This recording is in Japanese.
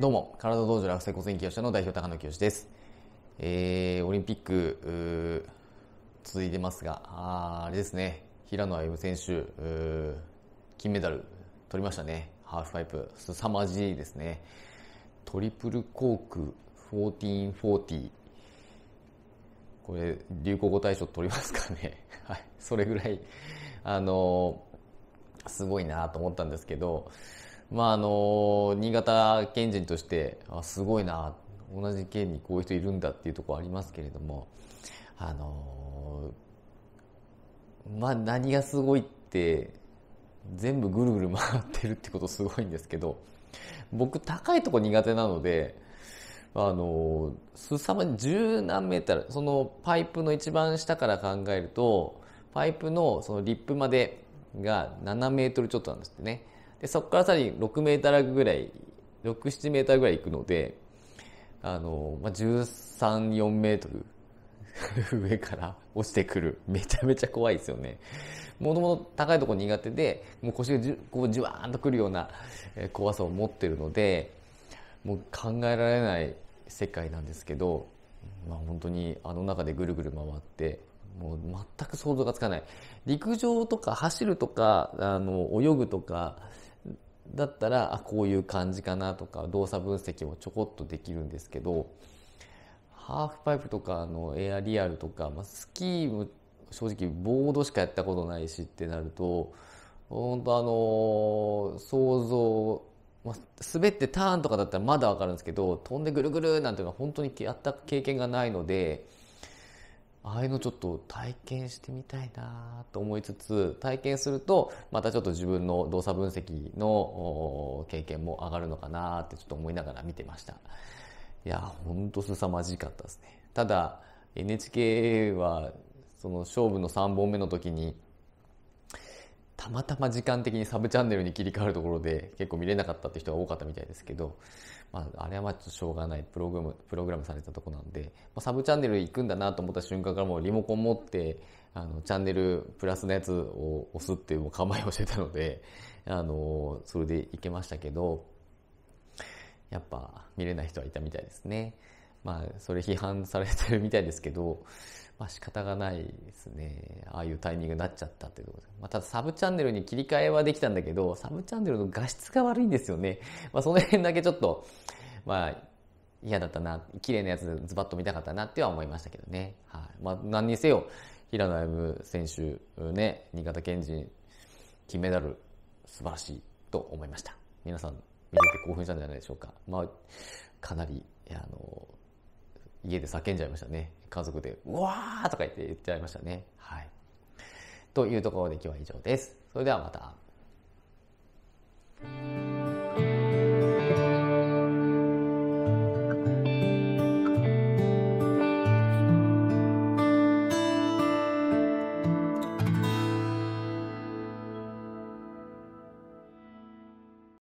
どうも、体道場落成コ選挙者の代表高野清です。えー、オリンピック、続いてますが、ああれですね、平野歩夢選手、金メダル取りましたね。ハーフパイプ、凄まじいですね。トリプルコーク1440。これ、流行語大賞取りますかね。はい。それぐらい、あのー、すごいなと思ったんですけど、まああの新潟県人としてあすごいな同じ県にこういう人いるんだっていうところありますけれどもあのまあ何がすごいって全部ぐるぐる回ってるってことすごいんですけど僕高いとこ苦手なのであのすさまじ十何メートルそのパイプの一番下から考えるとパイプのそのリップまでが7メートルちょっとなんですってね。でそこからさらに6メーターぐらい67メーターぐらい行くのであの、まあ、134メートル 上から落ちてくるめちゃめちゃ怖いですよねもともと高いとこ苦手でもう腰がじこうじわーんとくるような怖さを持ってるのでもう考えられない世界なんですけど、まあ、本当にあの中でぐるぐる回ってもう全く想像がつかない陸上とか走るとかあの泳ぐとかだったらあこういう感じかなとか動作分析もちょこっとできるんですけどハーフパイプとかのエアリアルとか、まあ、スキーも正直ボードしかやったことないしってなると本当あの想像、まあ、滑ってターンとかだったらまだ分かるんですけど飛んでぐるぐるなんていうのは本当にやった経験がないので。ああいうのちょっと体験してみたいなと思いつつ、体験すると、またちょっと自分の動作分析の経験も上がるのかなってちょっと思いながら見てました。いや、ほんと凄まじかったですね。ただ、NHK は、その勝負の3本目の時に、たまたま時間的にサブチャンネルに切り替わるところで結構見れなかったって人が多かったみたいですけど、まあ、あれはまあちょっとしょうがないプログラムプログラムされたとこなんで、まあ、サブチャンネル行くんだなと思った瞬間からもうリモコン持ってあのチャンネルプラスのやつを押すっていう構えをしてたので、あのそれで行けましたけどやっぱ見れない人はいたみたいですね。まあ、それ批判されてるみたいですけど、まあ仕方がないですね。ああいうタイミングになっちゃったというところです。まあ、ただサブチャンネルに切り替えはできたんだけど、サブチャンネルの画質が悪いんですよね。まあ、その辺だけちょっと、まあ、嫌だったな、綺麗なやつズバッと見たかったなっては思いましたけどね。はい。まあ、何にせよ、平野歩夢選手、ね、新潟県人、金メダル、素晴らしいと思いました。皆さん、見てて興奮したんじゃないでしょうか。まあ、かなり、あの、家で叫んじゃいましたね。家族で、うわーとか言って言っちゃいましたね。はい。というところで今日は以上です。それではまた。